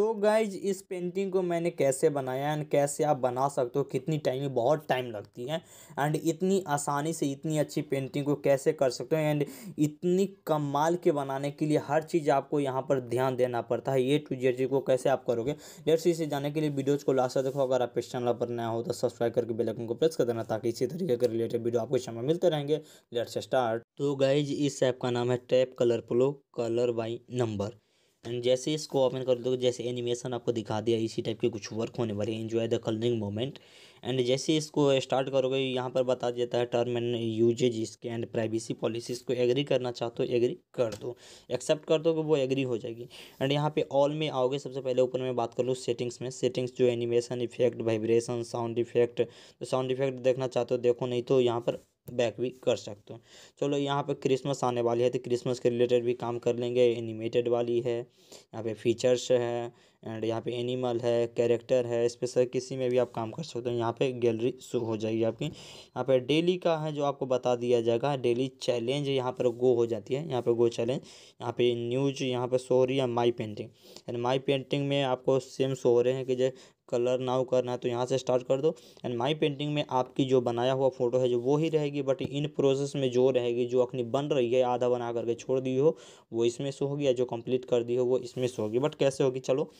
तो गाइज इस पेंटिंग को मैंने कैसे बनाया एंड कैसे आप बना सकते हो कितनी टाइम बहुत टाइम लगती है एंड इतनी आसानी से इतनी अच्छी पेंटिंग को कैसे कर सकते हो एंड इतनी कमाल के बनाने के लिए हर चीज़ आपको यहाँ पर ध्यान देना पड़ता है ये टू जेड चीज़ को कैसे आप करोगे लेट्स इसे जाने के लिए वीडियोज़ को लास्ट देखो अगर आप इस चैनल पर नया हो तो सब्सक्राइब करके बेलकन को प्रेस कर देना ताकि इसी तरीके के रिलेटेड वीडियो आपको समय मिलते रहेंगे लेट्स स्टार्ट तो गाइज इस ऐप का नाम है tap color pro color by number and जैसे इसको ओपन कर दो जैसे एनिमेशन आपको दिखा दिया इसी टाइप के कुछ वर्क होने वाले हैं enjoy the coloring moment and जैसे इसको स्टार्ट करोगे यहाँ पर बता देता है टर्म एंड यूजेज इसके एंड प्राइवेसी पॉलिसी इसको एग्री करना चाहते हो एग्री कर दो एक्सेप्ट कर दो कि वो एग्री हो जाएगी एंड यहाँ पे ऑल में आओगे सबसे पहले ऊपर में बात कर लूँ सेटिंग्स में सेटिंग्स जो animation effect vibration sound effect तो साउंड इफेक्ट देखना चाहते हो देखो नहीं तो यहाँ पर बैक भी कर सकते हो चलो यहाँ पे क्रिसमस आने वाली है तो क्रिसमस के रिलेटेड भी काम कर लेंगे एनिमेटेड वाली है यहाँ पे फीचर्स है एंड यहाँ पे एनिमल है कैरेक्टर है स्पेशल किसी में भी आप काम कर सकते हो यहाँ पे गैलरी शुरू हो जाएगी आपकी यहाँ पे डेली का है जो आपको बता दिया जाएगा डेली चैलेंज यहाँ पर गो हो जाती है यहाँ पर गो चैलेंज यहाँ पे न्यूज यहाँ पर शो हो रही है my painting and my painting में आपको सेम शो हो रहे हैं कि जो कलर नाउ करना है तो यहाँ से स्टार्ट कर दो एंड माई पेंटिंग में आपकी जो बनाया हुआ फोटो है जो वो ही रहेगी बट इन प्रोसेस में जो रहेगी जो अपनी बन रही है आधा बना करके छोड़ दी हो वो इसमें से होगी या जो कंप्लीट कर दी हो वो इसमें से होगी बट कैसे होगी चलो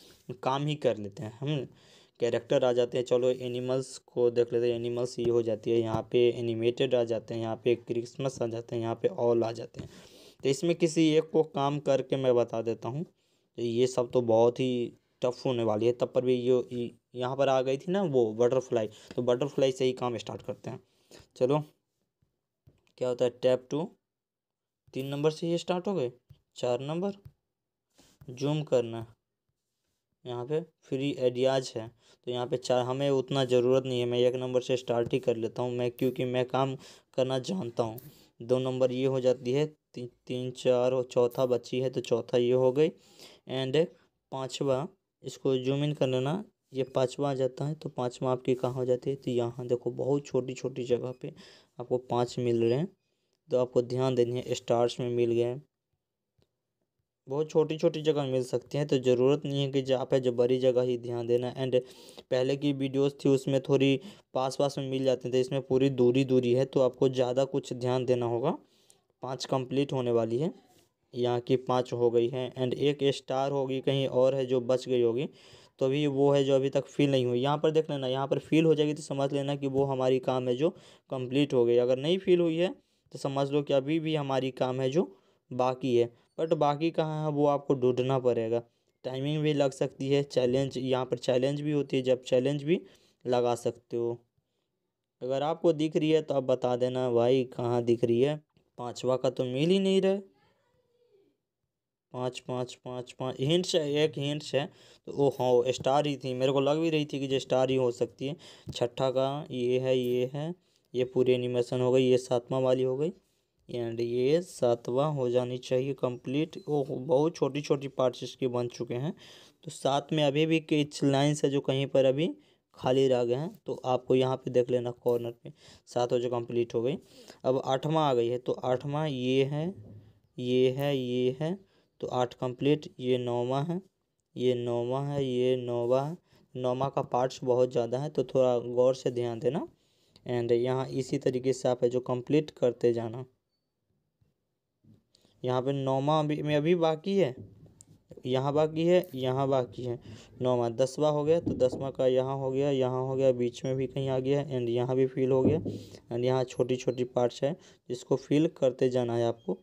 काम ही कर लेते हैं हम कैरेक्टर आ जाते हैं चलो एनिमल्स को देख लेते हैं एनिमल्स ये हो जाती है यहाँ पे एनिमेटेड आ जाते हैं यहाँ पे क्रिसमस आ जाते हैं यहाँ पे ऑल आ जाते हैं तो इसमें किसी एक को काम करके मैं बता देता हूँ ये सब तो बहुत ही टफ होने वाली है तब पर भी ये यहाँ पर आ गई थी ना वो बटरफ्लाई तो बटरफ्लाई से ही काम स्टार्ट करते हैं चलो क्या होता है टैप टू तीन नंबर से ये स्टार्ट हो गए चार नंबर जूम करना यहाँ पे फ्री एडियाज है तो यहाँ पे चार हमें उतना ज़रूरत नहीं है मैं एक नंबर से स्टार्ट ही कर लेता हूँ मैं क्योंकि मैं काम करना जानता हूँ दो नंबर ये हो जाती है ती, तीन चार और चौथा बची है तो चौथा ये हो गई एंड पाँचवा इसको जूम इन कर लेना ये पाँचवा आ जाता है तो पाँचवा आपकी कहाँ हो जाती है तो यहाँ देखो बहुत छोटी छोटी जगह पे आपको पाँच मिल रहे हैं तो आपको ध्यान देनी है स्टार्स में मिल गए बहुत छोटी छोटी जगह मिल सकती हैं तो ज़रूरत नहीं है कि जहाँ पे जो बड़ी जगह ही ध्यान देना एंड पहले की वीडियोस थी उसमें थोड़ी पास पास में मिल जाते थे इसमें पूरी दूरी दूरी है तो आपको ज़्यादा कुछ ध्यान देना होगा पाँच कंप्लीट होने वाली है यहाँ की पाँच हो गई है एंड एक स्टार होगी कहीं और है जो बच गई होगी तो अभी वो है जो अभी तक फील नहीं हुई यहाँ पर देख लेना यहाँ पर फील हो जाएगी तो समझ लेना कि वो हमारी काम है जो कंप्लीट हो गई अगर नहीं फील हुई है तो समझ लो कि अभी भी हमारी काम है जो बाकी है बट बाकी कहाँ है वो आपको ढूंढना पड़ेगा टाइमिंग भी लग सकती है चैलेंज यहाँ पर चैलेंज भी होती है जब चैलेंज भी लगा सकते हो अगर आपको दिख रही है तो आप बता देना भाई कहाँ दिख रही है पाँचवा का तो मिल ही नहीं रहा पाँच पाँच पाँच पाँच हिंट्स है एक हिंट्स है तो ओ हाँ स्टार ही थी मेरे को लग भी रही थी कि जो स्टार ही हो सकती है छठा का ये है ये है ये पूरी एनिमेशन हो गई ये सातवां वाली हो गई एंड ये सातवां हो जानी चाहिए कंप्लीट ओ बहुत छोटी छोटी पार्ट्स इसके बन चुके हैं तो सात में अभी भी कुछ लाइन्स है जो कहीं पर अभी खाली रह गए हैं तो आपको यहाँ पे देख लेना कॉर्नर पे सात हो जो कंप्लीट हो गई अब आठवां आ गई है तो आठवां ये है ये है ये है तो आठ कंप्लीट ये नौवा है ये नौवा है ये नौवा है नौवा का पार्ट्स बहुत ज़्यादा है तो थोड़ा गौर से ध्यान देना एंड यहाँ इसी तरीके से आप है जो कंप्लीट करते जाना यहाँ पे नौवा अभी में अभी बाकी है यहाँ बाकी है यहाँ बाकी है नौवा दसवा हो गया तो दसवा का यहाँ हो गया यहाँ हो गया बीच में भी कहीं आ गया एंड यहाँ भी फिल हो गया एंड यहाँ छोटी छोटी पार्ट्स है जिसको फिल करते जाना है आपको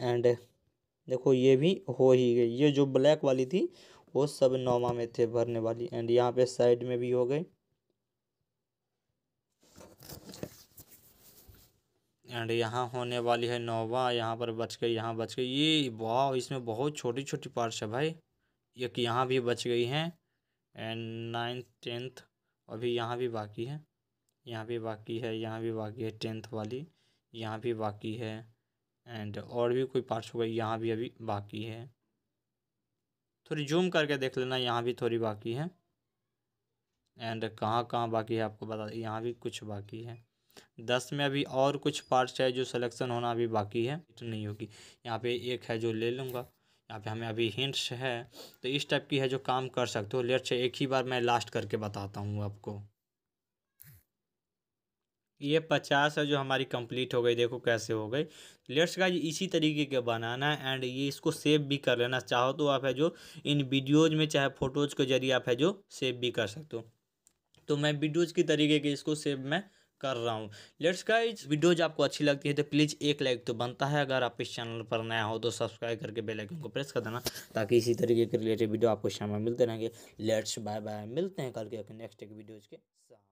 एंड देखो ये भी हो ही गई ये जो ब्लैक वाली थी वो सब नौमा में थे भरने वाली एंड यहाँ पे साइड में भी हो गई एंड यहाँ होने वाली है नौवा यहाँ पर बच गई यहाँ बच गई ये वाह इसमें बहुत छोटी छोटी पार्ट्स है भाई एक यहाँ भी बच गई हैं एंड नाइन्थ टेंथ अभी यहाँ भी बाकी है यहाँ भी बाकी है यहाँ भी बाकी है टेंथ वाली यहाँ भी बाकी है एंड और भी कोई पार्ट्स हो यहाँ भी अभी बाकी है थोड़ी तो जूम करके देख लेना यहाँ भी थोड़ी बाकी है एंड कहाँ कहाँ बाकी है आपको बता यहाँ भी कुछ बाकी है दस में अभी और कुछ पार्ट्स है जो सिलेक्शन होना अभी बाकी है तो नहीं होगी यहाँ पे एक है जो ले लूँगा यहाँ पे हमें अभी हिंट्स है तो इस टाइप की है जो काम कर सकते हो लेट से एक ही बार मैं लास्ट करके बताता हूँ आपको ये पचास है जो हमारी कंप्लीट हो गई देखो कैसे हो गई लेट्स का इसी तरीके के बनाना है एंड ये इसको सेव भी कर लेना चाहो तो आप है जो इन वीडियोज़ में चाहे फ़ोटोज़ के जरिए आप है जो सेव भी कर सकते हो तो मैं वीडियोज़ की तरीके के इसको सेव मैं कर रहा हूँ लेट्स का वीडियोज आपको अच्छी लगती है तो प्लीज़ एक लाइक तो बनता है अगर आप इस चैनल पर नया हो तो सब्सक्राइब करके बेल आइकन को प्रेस कर देना ताकि इसी तरीके के रिलेटेड वीडियो आपको शाम में मिलते रहेंगे लेट्स बाय बाय मिलते हैं कल के नेक्स्ट एक वीडियोज़ के साथ